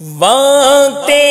Vante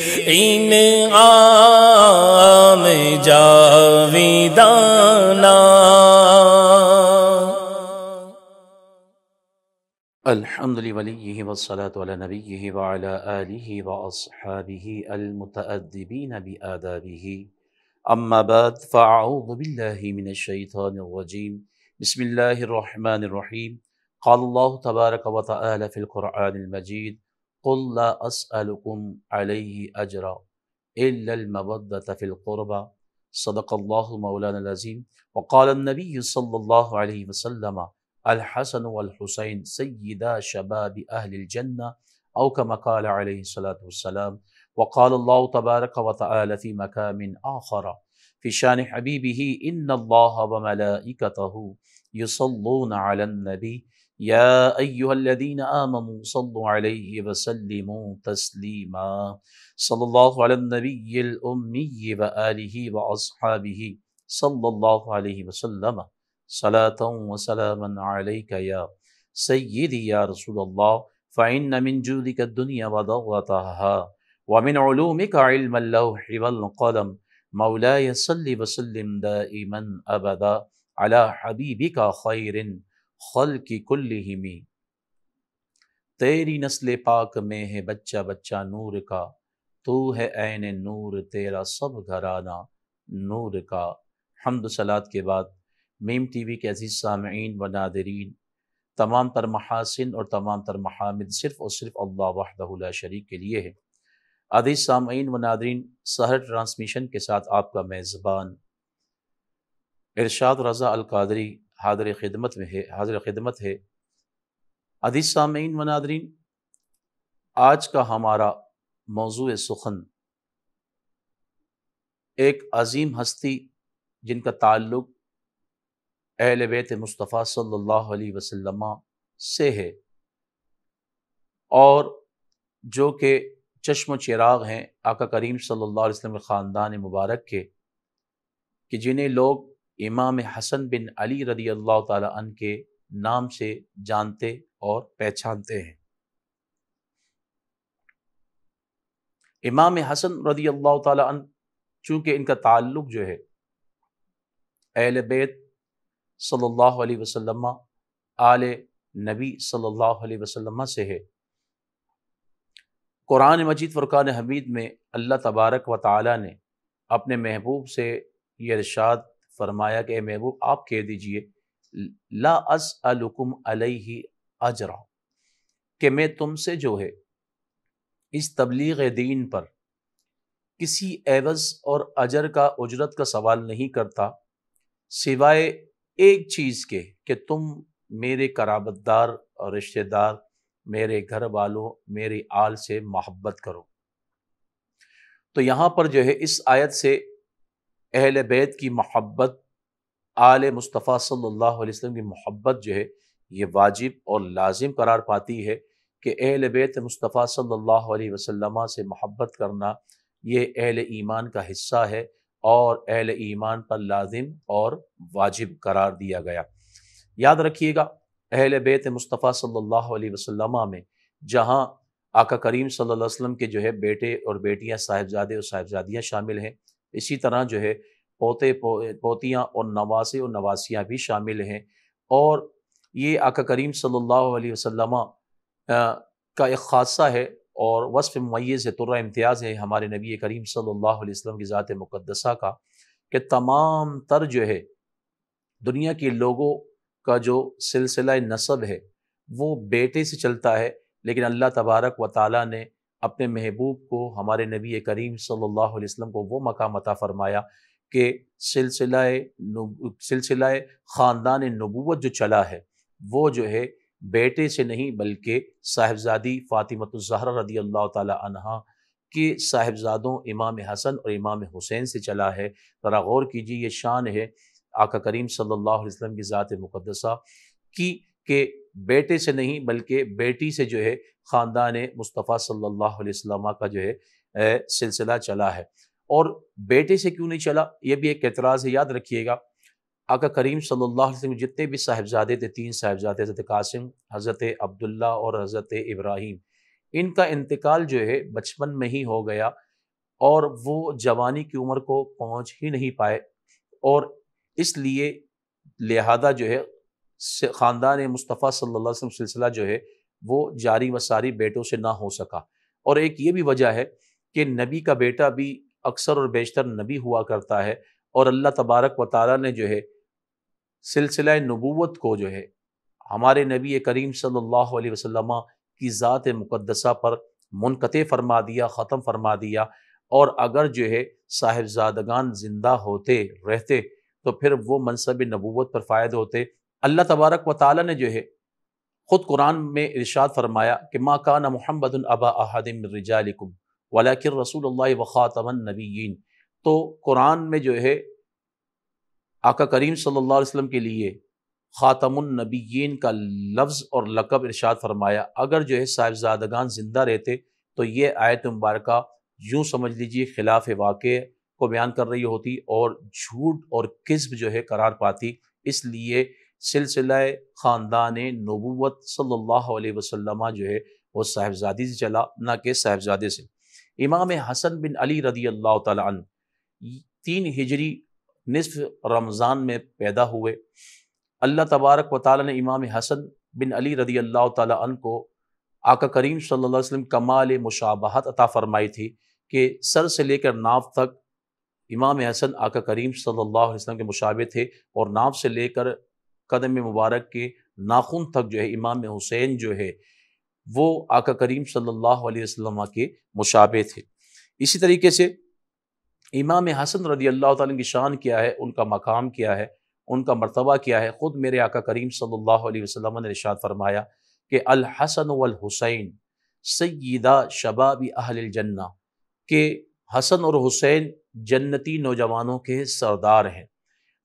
ان عام جاویدانا الحمد لوليه والصلاة على نبيه وعلى آله وأصحابه المتأدبين بآدابه أما بعد فأعوذ بالله من الشيطان الرجيم بسم الله الرحمن الرحيم قال الله تبارك وتعالى في القرآن المجيد قل لا أسألكم عليه أجرا إلا المودة في القربى صدق الله مولانا العظيم وقال النبي صلى الله عليه وسلم الحسن والحسين سيدا شباب أهل الجنة أو كما قال عليه الصلاة والسلام وقال الله تبارك وتعالى في مكان آخر في شان حبيبه إن الله وملائكته يصلون على النبي يا ايها الذين امنوا صلوا عليه وسلموا تسليما صلى الله على النبي الامي واله واصحابه صلى الله عليه وسلم صلاه وسلاما عليك يا سيدي يا رسول الله فان من جودك الدنيا وضغطها ومن علومك علم اللوح والقلم مولاي صل وسلم دائما ابدا على حبيبك خير خل کی کل ہی می تیری نسل پاک میں ہے بچہ بچہ نور کا تو ہے این نور تیرا سب گھرانہ نور کا حمد و سلاد کے بعد میم ٹی وی کے عزیز سامعین و نادرین تمام تر محاسن اور تمام تر محامد صرف اور صرف اللہ وحدہ لا شریک کے لیے ہے عزیز سامعین و نادرین سحر ٹرانسمیشن کے ساتھ آپ کا میزبان ارشاد رضا القادری حاضر خدمت میں ہے حاضر خدمت ہے عدیث سامعین و ناظرین آج کا ہمارا موضوع سخن ایک عظیم ہستی جن کا تعلق اہل بیت مصطفیٰ صلی اللہ علیہ وسلم سے ہے اور جو کہ چشم و چراغ ہیں آقا کریم صلی اللہ علیہ وسلم خاندان مبارک کے کہ جنہیں لوگ امام حسن بن علی رضی اللہ تعالیٰ عنہ کے نام سے جانتے اور پہچانتے ہیں امام حسن رضی اللہ تعالیٰ عنہ چونکہ ان کا تعلق جو ہے اہل بیت صلی اللہ علیہ وسلم آل نبی صلی اللہ علیہ وسلم سے ہے قرآن مجید فرقان حمید میں اللہ تبارک و تعالیٰ نے اپنے محبوب سے یہ ارشاد فرمایا کہ اے محبوب آپ کہہ دیجئے لا اسألکم علیہ اجرا کہ میں تم سے جو ہے اس تبلیغ دین پر کسی عوض اور اجر کا اجرت کا سوال نہیں کرتا سوائے ایک چیز کے کہ تم میرے قرابتدار اور رشتہ دار میرے گھر والوں میرے آل سے محبت کرو تو یہاں پر جو ہے اس آیت سے اہل بیت کی محبت آل مصطفیٰ صلی اللہ علیہ وسلم کی محبت جو ہے یہ واجب اور لازم قرار پاتی ہے کہ اہل بیت مصطفیٰ صلی اللہ علیہ وسلم سے محبت کرنا یہ اہل ایمان کا حصہ ہے اور اہل ایمان پر لازم اور واجب قرار دیا گیا یاد رکھیے گا اہل بیت مصطفیٰ صلی اللہ علیہ وسلم میں جہاں آقا کریم صلی اللہ علیہ وسلم کے جو ہے بیٹے اور بیٹیاں صاحبزادے اور صاحبزادیاں شامل ہیں اسی طرح جو ہے پوتے پوتیاں اور نواسے اور نواسیاں بھی شامل ہیں اور یہ آقا کریم صلی اللہ علیہ وسلم کا ایک خاصہ ہے اور وصف میز ہے ترہ امتیاز ہے ہمارے نبی کریم صلی اللہ علیہ وسلم کی ذات مقدسہ کا کہ تمام تر جو ہے دنیا کے لوگوں کا جو سلسلہ نصب ہے وہ بیٹے سے چلتا ہے لیکن اللہ تبارک و تعالیٰ نے اپنے محبوب کو ہمارے نبی کریم صلی اللہ علیہ وسلم کو وہ مقام عطا فرمایا کہ سلسلہ سلسلہ خاندان نبوت جو چلا ہے وہ جو ہے بیٹے سے نہیں بلکہ صاحبزادی فاطمۃ الظہر رضی اللہ تعالیٰ عنہ کے صاحبزادوں امام حسن اور امام حسین سے چلا ہے ذرا غور کیجیے یہ شان ہے آقا کریم صلی اللہ علیہ وسلم کی ذات مقدسہ کی کہ بیٹے سے نہیں بلکہ بیٹی سے جو ہے خاندان مصطفیٰ صلی اللہ علیہ وسلم کا جو ہے سلسلہ چلا ہے اور بیٹے سے کیوں نہیں چلا یہ بھی ایک اعتراض ہے یاد رکھیے گا آقا کریم صلی اللہ علیہ وسلم جتنے بھی صاحبزادے تھے تین صاحبزادے حضرت قاسم حضرت عبداللہ اور حضرت ابراہیم ان کا انتقال جو ہے بچپن میں ہی ہو گیا اور وہ جوانی کی عمر کو پہنچ ہی نہیں پائے اور اس لیے لہذا جو ہے خاندان مصطفیٰ صلی اللہ علیہ وسلم سلسلہ جو ہے وہ جاری و ساری بیٹوں سے نہ ہو سکا اور ایک یہ بھی وجہ ہے کہ نبی کا بیٹا بھی اکثر اور بیشتر نبی ہوا کرتا ہے اور اللہ تبارک و تعالیٰ نے جو ہے سلسلہ نبوت کو جو ہے ہمارے نبی کریم صلی اللہ علیہ وسلم کی ذات مقدسہ پر منقطع فرما دیا ختم فرما دیا اور اگر جو ہے صاحبزادگان زندہ ہوتے رہتے تو پھر وہ منصب نبوت پر فائد ہوتے اللہ تبارک و تعالیٰ نے جو ہے خود قرآن میں ارشاد فرمایا کہ ماں کان محمد رسول اللہ وخاتم النبیین تو قرآن میں جو ہے آقا کریم صلی اللہ علیہ وسلم کے لیے خاتم النبیین کا لفظ اور لقب ارشاد فرمایا اگر جو ہے صاحب زادگان زندہ رہتے تو یہ آیت مبارکہ یوں سمجھ لیجیے خلاف واقع کو بیان کر رہی ہوتی اور جھوٹ اور قذب جو ہے قرار پاتی اس لیے سلسلہ خاندان نبوت صلی اللہ علیہ وسلم جو ہے وہ صاحبزادی سے چلا نہ کہ صاحبزادے سے امام حسن بن علی رضی اللہ تعالیٰ عنہ تین ہجری نصف رمضان میں پیدا ہوئے اللہ تبارک و تعالیٰ نے امام حسن بن علی رضی اللہ تعالیٰ عنہ کو آقا کریم صلی اللہ علیہ وسلم کمال مشابہت عطا فرمائی تھی کہ سر سے لے کر ناف تک امام حسن آقا کریم صلی اللہ علیہ وسلم کے مشابہ تھے اور ناف سے لے کر قدم مبارک کے ناخن تک جو ہے امام حسین جو ہے وہ آقا کریم صلی اللہ علیہ وسلم کے مشابہ تھے اسی طریقے سے امام حسن رضی اللہ تعالیٰ کی شان کیا ہے ان کا مقام کیا ہے ان کا مرتبہ کیا ہے خود میرے آقا کریم صلی اللہ علیہ وسلم نے رشاد فرمایا کہ الحسن والحسین سیدہ شباب اہل الجنہ کہ حسن اور حسین جنتی نوجوانوں کے سردار ہیں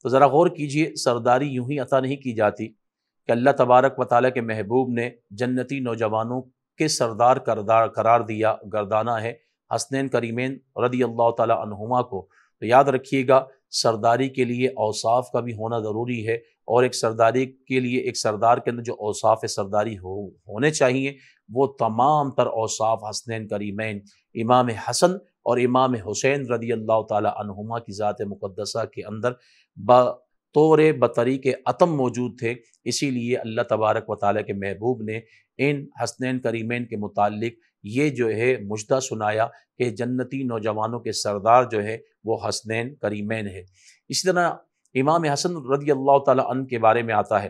تو ذرا غور کیجئے سرداری یوں ہی عطا نہیں کی جاتی کہ اللہ تبارک و تعالیٰ کے محبوب نے جنتی نوجوانوں کے سردار کردار قرار دیا گردانہ ہے حسنین کریمین رضی اللہ تعالیٰ عنہما کو تو یاد رکھیے گا سرداری کے لیے اوصاف کا بھی ہونا ضروری ہے اور ایک سرداری کے لیے ایک سردار کے اندر جو اوصاف سرداری ہو ہونے چاہیے وہ تمام تر اوصاف حسنین کریمین امام حسن اور امام حسین رضی اللہ تعالیٰ عنہما کی ذات مقدسہ کے اندر بطور بطری کے عتم موجود تھے اسی لیے اللہ تبارک و تعالیٰ کے محبوب نے ان حسنین کریمین کے متعلق یہ جو ہے مجدہ سنایا کہ جنتی نوجوانوں کے سردار جو ہے وہ حسنین کریمین ہے اسی طرح امام حسن رضی اللہ تعالیٰ عنہ کے بارے میں آتا ہے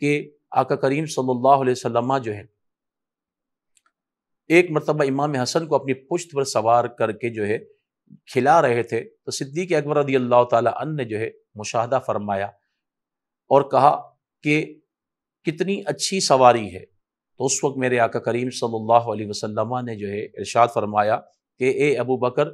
کہ آقا کریم صلی اللہ علیہ وسلم جو ہے ایک مرتبہ امام حسن کو اپنی پشت پر سوار کر کے جو ہے کھلا رہے تھے تو صدیق اکبر رضی اللہ تعالیٰ عنہ نے جو ہے مشاہدہ فرمایا اور کہا کہ کتنی اچھی سواری ہے تو اس وقت میرے آقا کریم صلی اللہ علیہ وسلم نے جو ہے ارشاد فرمایا کہ اے ابو بکر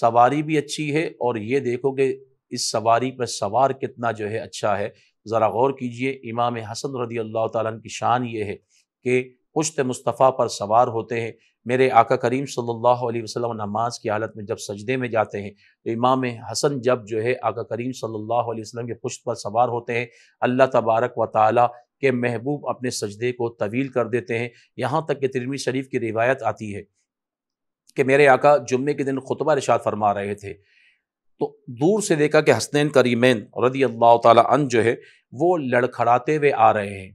سواری بھی اچھی ہے اور یہ دیکھو کہ اس سواری پر سوار کتنا جو ہے اچھا ہے ذرا غور کیجئے امام حسن رضی اللہ تعالیٰ کی شان یہ ہے کہ پشت مصطفیٰ پر سوار ہوتے ہیں میرے آقا کریم صلی اللہ علیہ وسلم نماز کی حالت میں جب سجدے میں جاتے ہیں تو امام حسن جب جو ہے آقا کریم صلی اللہ علیہ وسلم کے پشت پر سوار ہوتے ہیں اللہ تبارک و تعالیٰ کے محبوب اپنے سجدے کو طویل کر دیتے ہیں یہاں تک کہ ترمی شریف کی روایت آتی ہے کہ میرے آقا جمعے کے دن خطبہ رشاد فرما رہے تھے تو دور سے دیکھا کہ حسنین کریمین رضی اللہ تعالیٰ عنہ جو ہے وہ لڑکھڑاتے ہوئے آ رہے ہیں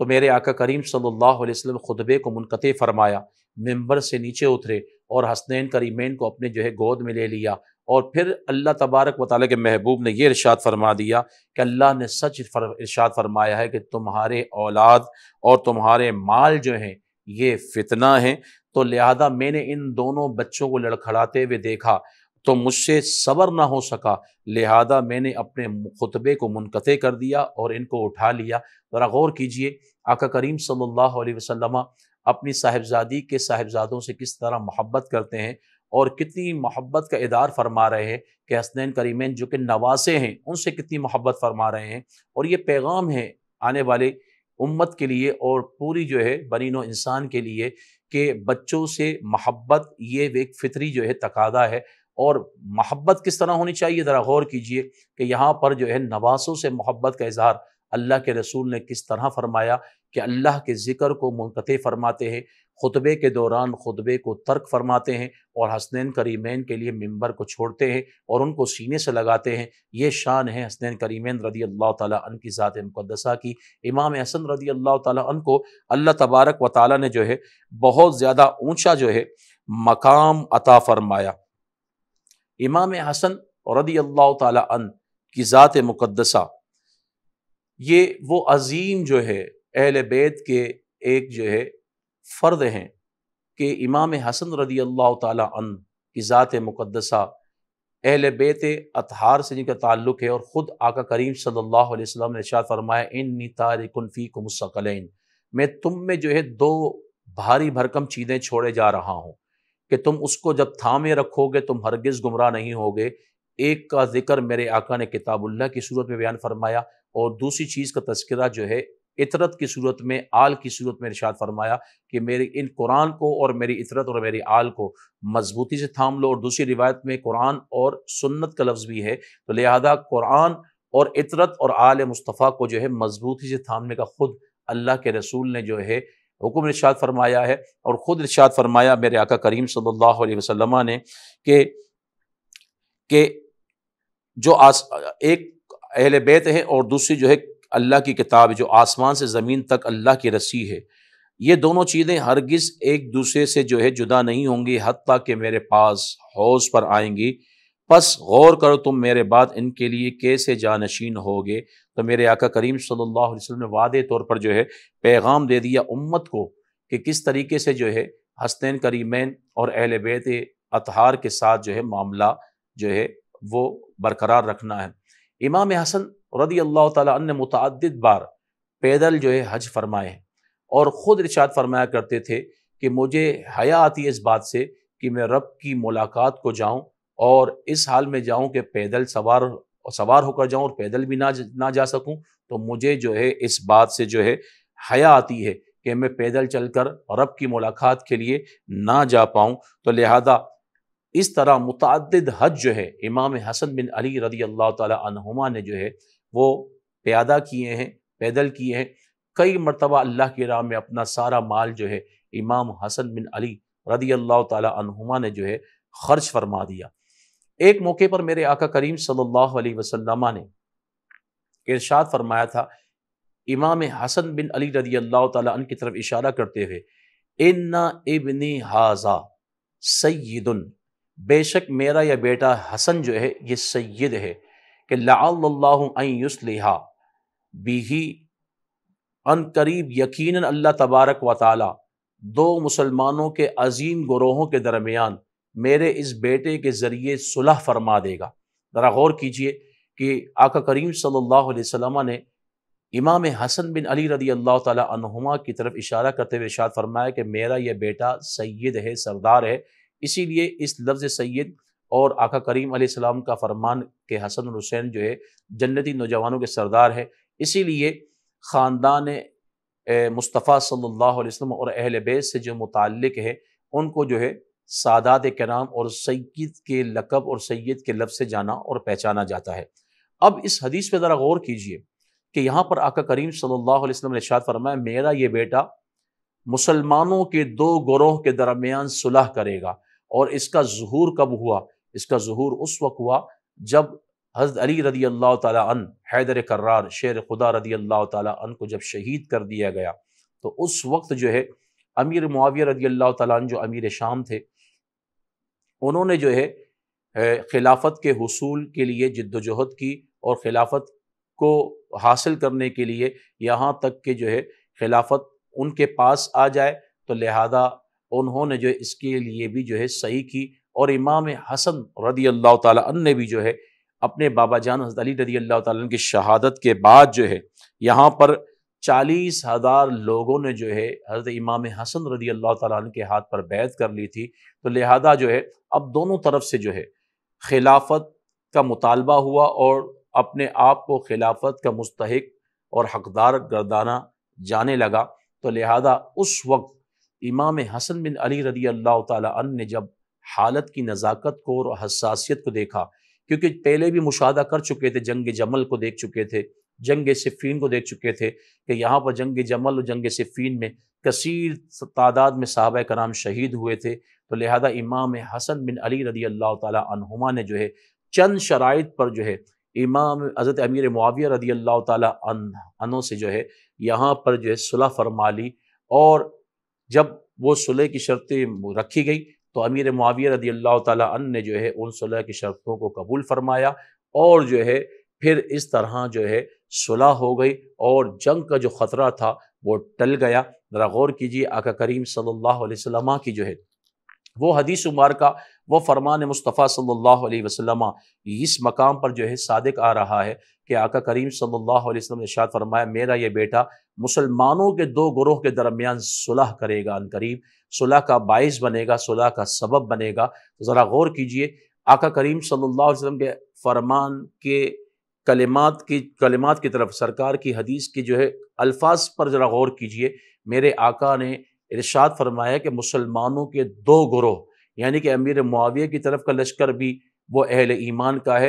تو میرے آقا کریم صلی اللہ علیہ وسلم خطبے کو منقطع فرمایا ممبر سے نیچے اترے اور حسنین کریمین کو اپنے جو ہے گود میں لے لیا اور پھر اللہ تبارک و تعالیٰ کے محبوب نے یہ ارشاد فرما دیا کہ اللہ نے سچ ارشاد فرمایا ہے کہ تمہارے اولاد اور تمہارے مال جو ہیں یہ فتنہ ہیں تو لہذا میں نے ان دونوں بچوں کو لڑکھڑاتے ہوئے دیکھا تو مجھ سے صبر نہ ہو سکا لہذا میں نے اپنے خطبے کو منقطع کر دیا اور ان کو اٹھا لیا ذرا غور کیجئے آقا کریم صلی اللہ علیہ وسلم اپنی صاحبزادی کے صاحبزادوں سے کس طرح محبت کرتے ہیں اور کتنی محبت کا ادار فرما رہے ہیں کہ حسنین کریمین جو کہ نواسے ہیں ان سے کتنی محبت فرما رہے ہیں اور یہ پیغام ہے آنے والے امت کے لیے اور پوری جو ہے بنین و انسان کے لیے کہ بچوں سے محبت یہ ایک فطری جو ہے تقاضا ہے اور محبت کس طرح ہونی چاہیے ذرا غور کیجئے کہ یہاں پر جو ہے نواسوں سے محبت کا اظہار اللہ کے رسول نے کس طرح فرمایا کہ اللہ کے ذکر کو منقطع فرماتے ہیں خطبے کے دوران خطبے کو ترک فرماتے ہیں اور حسنین کریمین کے لیے ممبر کو چھوڑتے ہیں اور ان کو سینے سے لگاتے ہیں یہ شان ہے حسنین کریمین رضی اللہ تعالیٰ عنہ کی ذات مقدسہ کی امام حسن رضی اللہ تعالیٰ عنہ کو اللہ تبارک و تعالیٰ نے جو ہے بہت زیادہ اونچا جو ہے مقام عطا فرمایا امام حسن رضی اللہ تعالیٰ عنہ کی ذات مقدسہ یہ وہ عظیم جو ہے اہل بیت کے ایک جو ہے فرد ہیں کہ امام حسن رضی اللہ تعالیٰ عنہ کی ذات مقدسہ اہل بیت اطہار سے جن کا تعلق ہے اور خود آقا کریم صلی اللہ علیہ وسلم نے فرمایا تارکن فیکم فرمائے میں تم میں جو ہے دو بھاری بھرکم چیزیں چھوڑے جا رہا ہوں کہ تم اس کو جب تھامے رکھو گے تم ہرگز گمراہ نہیں ہوگے ایک کا ذکر میرے آقا نے کتاب اللہ کی صورت میں بیان فرمایا اور دوسری چیز کا تذکرہ جو ہے عطرت کی صورت میں آل کی صورت میں ارشاد فرمایا کہ میری ان قرآن کو اور میری عطرت اور میری آل کو مضبوطی سے تھام لو اور دوسری روایت میں قرآن اور سنت کا لفظ بھی ہے تو لہذا قرآن اور عطرت اور آل مصطفیٰ کو جو ہے مضبوطی سے تھامنے کا خود اللہ کے رسول نے جو ہے حکم رشاد فرمایا ہے اور خود ارشاد فرمایا میرے آقا کریم صلی اللہ علیہ وسلم نے کہ جو آس ایک اہل بیت ہے اور دوسری جو ہے اللہ کی کتاب جو آسمان سے زمین تک اللہ کی رسی ہے یہ دونوں چیزیں ہرگز ایک دوسرے سے جو ہے جدا نہیں ہوں گی حتیٰ کہ میرے پاس حوض پر آئیں گی پس غور کرو تم میرے بعد ان کے لیے کیسے جانشین ہوگے تو میرے آقا کریم صلی اللہ علیہ وسلم نے وعدے طور پر جو ہے پیغام دے دیا امت کو کہ کس طریقے سے جو ہے حسنین کریمین اور اہل بیت اطہار کے ساتھ جو ہے معاملہ جو ہے وہ برقرار رکھنا ہے امام حسن رضی اللہ تعالیٰ عنہ نے متعدد بار پیدل جو ہے حج فرمائے ہیں اور خود ارشاد فرمایا کرتے تھے کہ مجھے حیا آتی ہے اس بات سے کہ میں رب کی ملاقات کو جاؤں اور اس حال میں جاؤں کہ پیدل سوار سوار ہو کر جاؤں اور پیدل بھی نہ جا سکوں تو مجھے جو ہے اس بات سے جو ہے حیا آتی ہے کہ میں پیدل چل کر رب کی ملاقات کے لیے نہ جا پاؤں تو لہذا اس طرح متعدد حج جو ہے امام حسن بن علی رضی اللہ تعالی عنہما نے جو ہے وہ پیادہ کیے ہیں پیدل کیے ہیں کئی مرتبہ اللہ کی راہ میں اپنا سارا مال جو ہے امام حسن بن علی رضی اللہ تعالی عنہما نے جو ہے خرچ فرما دیا ایک موقع پر میرے آقا کریم صلی اللہ علیہ وسلم نے ارشاد فرمایا تھا امام حسن بن علی رضی اللہ تعالیٰ عنہ کی طرف اشارہ کرتے ہوئے بے شک میرا یا بیٹا حسن جو ہے یہ سید ہے کہ اللہ تبارک و تعالی دو مسلمانوں کے عظیم گروہوں کے درمیان میرے اس بیٹے کے ذریعے صلح فرما دے گا ذرا غور کیجئے کہ آقا کریم صلی اللہ علیہ وسلم نے امام حسن بن علی رضی اللہ تعالیٰ عنہما کی طرف اشارہ کرتے ہوئے اشارت فرمایا کہ میرا یہ بیٹا سید ہے سردار ہے اسی لیے اس لفظ سید اور آقا کریم علیہ السلام کا فرمان کہ حسن حسین جو ہے جنتی نوجوانوں کے سردار ہے اسی لیے خاندان مصطفیٰ صلی اللہ علیہ وسلم اور اہل بیت سے جو متعلق ہے ان کو جو ہے سادات کرام اور سید کے لقب اور سید کے لفظ سے جانا اور پہچانا جاتا ہے اب اس حدیث پہ ذرا غور کیجئے کہ یہاں پر آقا کریم صلی اللہ علیہ وسلم نے ارشاد فرمایا میرا یہ بیٹا مسلمانوں کے دو گروہ کے درمیان صلح کرے گا اور اس کا ظہور کب ہوا اس کا ظہور اس وقت ہوا جب حضرت علی رضی اللہ تعالیٰ عنہ حیدر کرار شیر خدا رضی اللہ تعالیٰ عنہ کو جب شہید کر دیا گیا تو اس وقت جو ہے امیر معاویہ رضی اللہ تعالیٰ عنہ جو امیر شام تھے انہوں نے جو ہے خلافت کے حصول کے لیے جد و جہد کی اور خلافت کو حاصل کرنے کے لیے یہاں تک کہ جو ہے خلافت ان کے پاس آ جائے تو لہذا انہوں نے جو ہے اس کے لیے بھی جو ہے صحیح کی اور امام حسن رضی اللہ تعالیٰ عنہ نے بھی جو ہے اپنے بابا جان حضرت علی رضی اللہ تعالیٰ عنہ کی شہادت کے بعد جو ہے یہاں پر چالیس ہزار لوگوں نے جو ہے حضرت امام حسن رضی اللہ تعالیٰ عنہ کے ہاتھ پر بیعت کر لی تھی تو لہذا جو ہے اب دونوں طرف سے جو ہے خلافت کا مطالبہ ہوا اور اپنے آپ کو خلافت کا مستحق اور حقدار گردانہ جانے لگا تو لہذا اس وقت امام حسن بن علی رضی اللہ تعالیٰ عنہ نے جب حالت کی نزاکت کو اور حساسیت کو دیکھا کیونکہ پہلے بھی مشاہدہ کر چکے تھے جنگ جمل کو دیکھ چکے تھے جنگ صفین کو دیکھ چکے تھے کہ یہاں پر جنگ جمل و جنگ صفین میں کثیر تعداد میں صحابہ کرام شہید ہوئے تھے تو لہذا امام حسن بن علی رضی اللہ تعالیٰ عنہما نے جو ہے چند شرائط پر جو ہے امام حضرت امیر معاویہ رضی اللہ تعالیٰ عنہ سے جو ہے یہاں پر جو ہے صلح فرما لی اور جب وہ صلح کی شرطیں رکھی گئی تو امیر معاویہ رضی اللہ تعالیٰ عنہ نے جو ہے ان صلح کی شرطوں کو قبول فرمایا اور جو ہے پھر اس طرح جو ہے صلح ہو گئی اور جنگ کا جو خطرہ تھا وہ ٹل گیا ذرا غور کیجیے آقا کریم صلی اللہ علیہ وسلم کی جو ہے وہ حدیث عمار کا وہ فرمان مصطفیٰ صلی اللہ علیہ وسلم اس مقام پر جو ہے صادق آ رہا ہے کہ آقا کریم صلی اللہ علیہ وسلم نے شاہ فرمایا میرا یہ بیٹا مسلمانوں کے دو گروہ کے درمیان صلح کرے گا ان کریم صلح کا باعث بنے گا صلح کا سبب بنے گا ذرا غور کیجئے آقا کریم صلی اللہ علیہ وسلم کے فرمان کے کلمات کی کلمات کی طرف سرکار کی حدیث کی جو ہے الفاظ پر ذرا غور کیجئے میرے آقا نے ارشاد فرمایا کہ مسلمانوں کے دو گروہ یعنی کہ امیر معاویہ کی طرف کا لشکر بھی وہ اہل ایمان کا ہے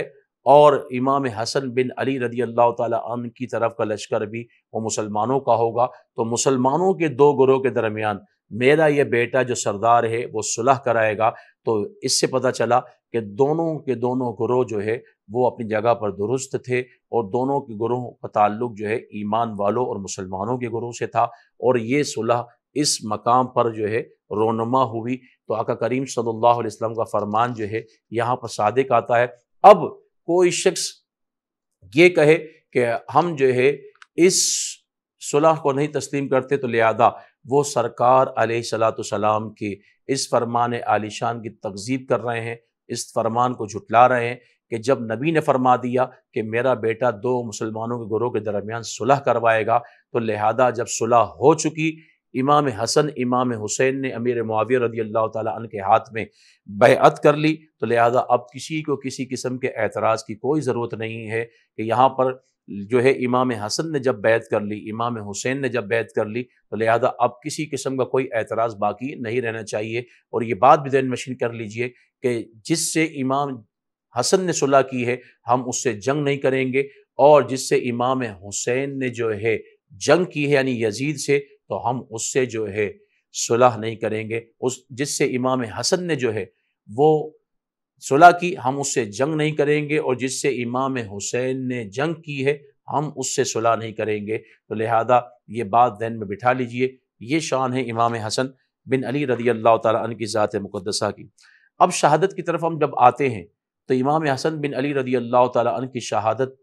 اور امام حسن بن علی رضی اللہ تعالیٰ عنہ کی طرف کا لشکر بھی وہ مسلمانوں کا ہوگا تو مسلمانوں کے دو گروہ کے درمیان میرا یہ بیٹا جو سردار ہے وہ صلح کرائے گا تو اس سے پتہ چلا کہ دونوں کے دونوں گروہ جو ہے وہ اپنی جگہ پر درست تھے اور دونوں کے گروہ کا تعلق جو ہے ایمان والوں اور مسلمانوں کے گروہ سے تھا اور یہ صلح اس مقام پر جو ہے رونما ہوئی تو آقا کریم صلی اللہ علیہ وسلم کا فرمان جو ہے یہاں پر صادق آتا ہے اب کوئی شخص یہ کہے کہ ہم جو ہے اس صلح کو نہیں تسلیم کرتے تو لہذا وہ سرکار علیہ صلاۃ السلام کی اس فرمان عالی شان کی تقزیب کر رہے ہیں اس فرمان کو جھٹلا رہے ہیں کہ جب نبی نے فرما دیا کہ میرا بیٹا دو مسلمانوں کے گروہ کے درمیان صلح کروائے گا تو لہذا جب صلح ہو چکی امام حسن امام حسین نے امیر معاویر رضی اللہ تعالیٰ عنہ کے ہاتھ میں بیعت کر لی تو لہذا اب کسی کو کسی قسم کے اعتراض کی کوئی ضرورت نہیں ہے کہ یہاں پر جو ہے امام حسن نے جب بیعت کر لی امام حسین نے جب بیعت کر لی تو لہذا اب کسی قسم کا کوئی اعتراض باقی نہیں رہنا چاہیے اور یہ بات بھی دین مشین کر لیجئے کہ جس سے امام حسن نے صلاح کی ہے ہم اس سے جنگ نہیں کریں گے اور جس سے امام حسین نے جو ہے جنگ کی ہے یعنی یزید سے تو ہم اس سے جو ہے صلح نہیں کریں گے اس جس سے امام حسن نے جو ہے وہ صلاح کی ہم اس سے جنگ نہیں کریں گے اور جس سے امام حسین نے جنگ کی ہے ہم اس سے صلاح نہیں کریں گے تو لہذا یہ بات ذہن میں بٹھا لیجئے یہ شان ہے امام حسن بن علی رضی اللہ تعالیٰ عنہ کی ذات مقدسہ کی اب شہادت کی طرف ہم جب آتے ہیں تو امام حسن بن علی رضی اللہ تعالیٰ عنہ کی شہادت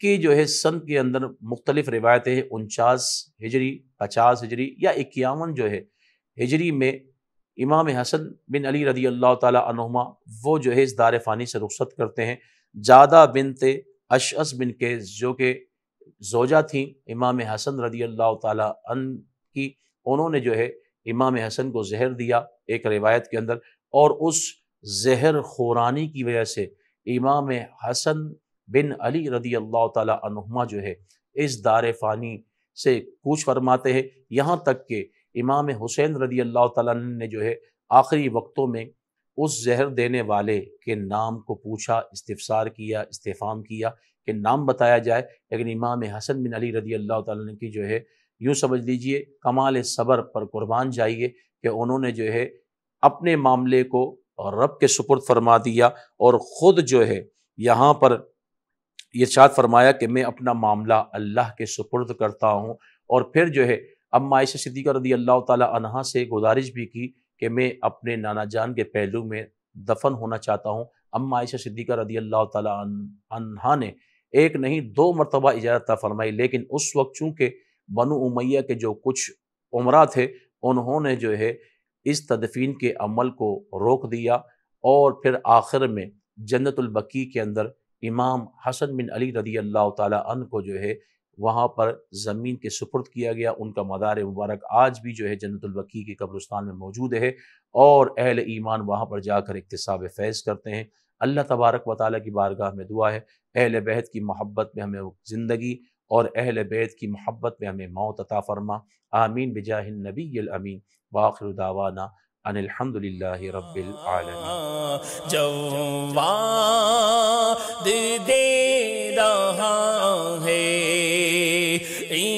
کی جو ہے سن کے اندر مختلف روایتیں ہیں انچاس ہجری پچاس ہجری یا اکیاون جو ہے ہجری میں امام حسن بن علی رضی اللہ تعالیٰ عنہما وہ جو ہے اس دار فانی سے رخصت کرتے ہیں جادہ بنت اشعث بن کے جو کہ زوجہ تھیں امام حسن رضی اللہ تعالیٰ ان کی انہوں نے جو ہے امام حسن کو زہر دیا ایک روایت کے اندر اور اس زہر خورانی کی وجہ سے امام حسن بن علی رضی اللہ تعالیٰ عنہما جو ہے اس دار فانی سے کوچ فرماتے ہیں یہاں تک کہ امام حسین رضی اللہ تعالیٰ نے جو ہے آخری وقتوں میں اس زہر دینے والے کے نام کو پوچھا استفسار کیا استفام کیا کہ نام بتایا جائے لیکن امام حسن بن علی رضی اللہ تعالیٰ کی جو ہے یوں سمجھ لیجئے کمال صبر پر قربان جائیے کہ انہوں نے جو ہے اپنے معاملے کو رب کے سپرد فرما دیا اور خود جو ہے یہاں پر یہ شاد فرمایا کہ میں اپنا معاملہ اللہ کے سپرد کرتا ہوں اور پھر جو ہے اب عائشہ صدیقہ رضی اللہ تعالیٰ عنہ سے گزارش بھی کی کہ میں اپنے نانا جان کے پہلو میں دفن ہونا چاہتا ہوں اب عائش صدیقہ رضی اللہ تعالیٰ عنہ نے ایک نہیں دو مرتبہ اجازت فرمائی لیکن اس وقت چونکہ بنو امیہ کے جو کچھ عمرہ تھے انہوں نے جو ہے اس تدفین کے عمل کو روک دیا اور پھر آخر میں جنت البقیع کے اندر امام حسن بن علی رضی اللہ تعالیٰ عنہ کو جو ہے وہاں پر زمین کے سپرد کیا گیا ان کا مدار مبارک آج بھی جو ہے جنت الوقی کے قبرستان میں موجود ہے اور اہل ایمان وہاں پر جا کر اقتصاب فیض کرتے ہیں اللہ تبارک و تعالیٰ کی بارگاہ میں دعا ہے اہل بیت کی محبت میں ہمیں زندگی اور اہل بیت کی محبت میں ہمیں موت عطا فرما آمین بجاہ النبی الامین باخر للہ رب دے رہا ہے yeah.